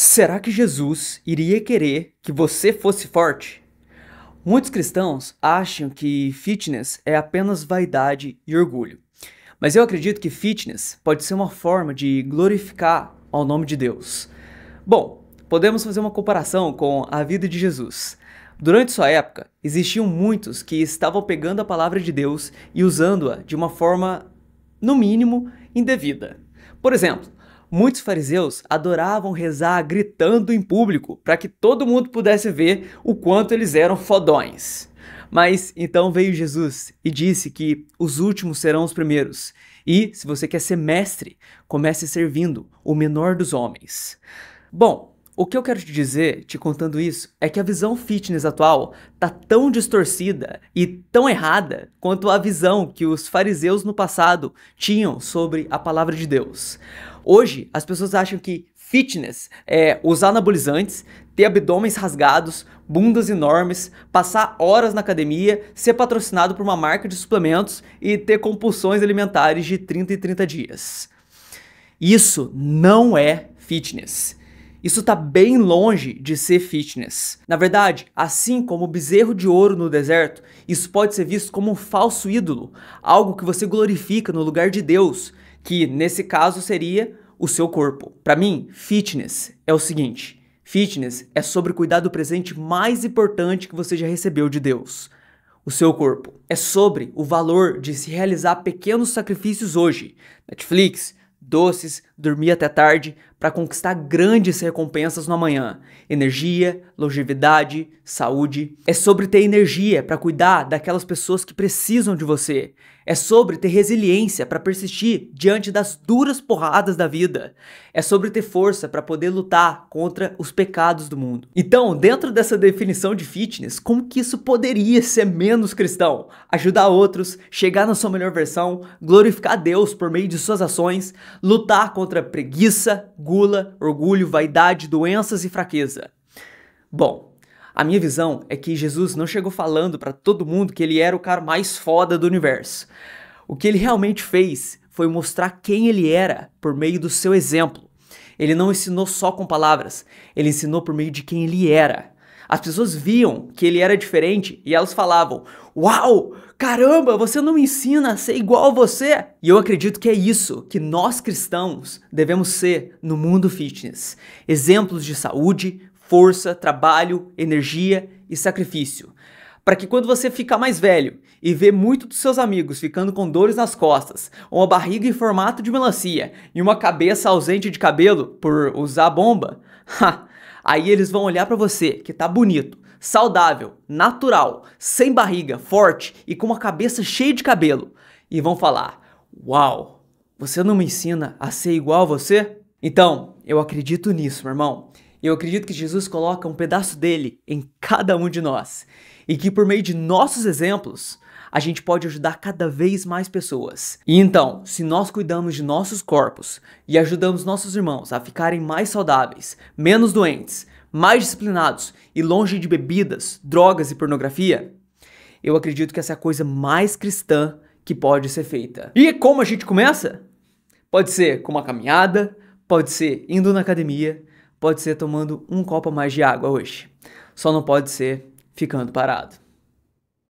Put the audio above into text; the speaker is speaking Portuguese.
Será que Jesus iria querer que você fosse forte? Muitos cristãos acham que fitness é apenas vaidade e orgulho. Mas eu acredito que fitness pode ser uma forma de glorificar ao nome de Deus. Bom, podemos fazer uma comparação com a vida de Jesus. Durante sua época, existiam muitos que estavam pegando a palavra de Deus e usando-a de uma forma, no mínimo, indevida. Por exemplo, Muitos fariseus adoravam rezar gritando em público, para que todo mundo pudesse ver o quanto eles eram fodões. Mas então veio Jesus e disse que os últimos serão os primeiros. E, se você quer ser mestre, comece servindo o menor dos homens. Bom, o que eu quero te dizer, te contando isso, é que a visão fitness atual tá tão distorcida e tão errada quanto a visão que os fariseus no passado tinham sobre a palavra de Deus. Hoje, as pessoas acham que fitness é usar anabolizantes, ter abdômenes rasgados, bundas enormes, passar horas na academia, ser patrocinado por uma marca de suplementos e ter compulsões alimentares de 30 e 30 dias. Isso não é fitness. Isso está bem longe de ser fitness. Na verdade, assim como o bezerro de ouro no deserto, isso pode ser visto como um falso ídolo, algo que você glorifica no lugar de Deus, que nesse caso seria o seu corpo. Para mim, fitness é o seguinte: fitness é sobre cuidar do presente mais importante que você já recebeu de Deus. O seu corpo. É sobre o valor de se realizar pequenos sacrifícios hoje. Netflix, doces, dormir até tarde para conquistar grandes recompensas no amanhã. Energia, longevidade, saúde. É sobre ter energia para cuidar daquelas pessoas que precisam de você. É sobre ter resiliência para persistir diante das duras porradas da vida. É sobre ter força para poder lutar contra os pecados do mundo. Então, dentro dessa definição de fitness, como que isso poderia ser menos cristão? Ajudar outros, chegar na sua melhor versão, glorificar Deus por meio de suas ações, lutar contra contra preguiça, gula, orgulho, vaidade, doenças e fraqueza. Bom, a minha visão é que Jesus não chegou falando para todo mundo que ele era o cara mais foda do universo. O que ele realmente fez foi mostrar quem ele era por meio do seu exemplo. Ele não ensinou só com palavras, ele ensinou por meio de quem ele era. As pessoas viam que ele era diferente e elas falavam: Uau, caramba, você não me ensina a ser igual a você! E eu acredito que é isso que nós cristãos devemos ser no mundo fitness: exemplos de saúde, força, trabalho, energia e sacrifício. Para que quando você ficar mais velho e ver muito dos seus amigos ficando com dores nas costas, uma barriga em formato de melancia e uma cabeça ausente de cabelo por usar bomba, ha, Aí eles vão olhar para você que tá bonito, saudável, natural, sem barriga, forte e com uma cabeça cheia de cabelo e vão falar: "Uau, você não me ensina a ser igual a você?" Então, eu acredito nisso, meu irmão. Eu acredito que Jesus coloca um pedaço dele em cada um de nós e que por meio de nossos exemplos a gente pode ajudar cada vez mais pessoas. E então, se nós cuidamos de nossos corpos e ajudamos nossos irmãos a ficarem mais saudáveis, menos doentes, mais disciplinados e longe de bebidas, drogas e pornografia, eu acredito que essa é a coisa mais cristã que pode ser feita. E como a gente começa? Pode ser com uma caminhada, pode ser indo na academia, pode ser tomando um copo a mais de água hoje. Só não pode ser ficando parado.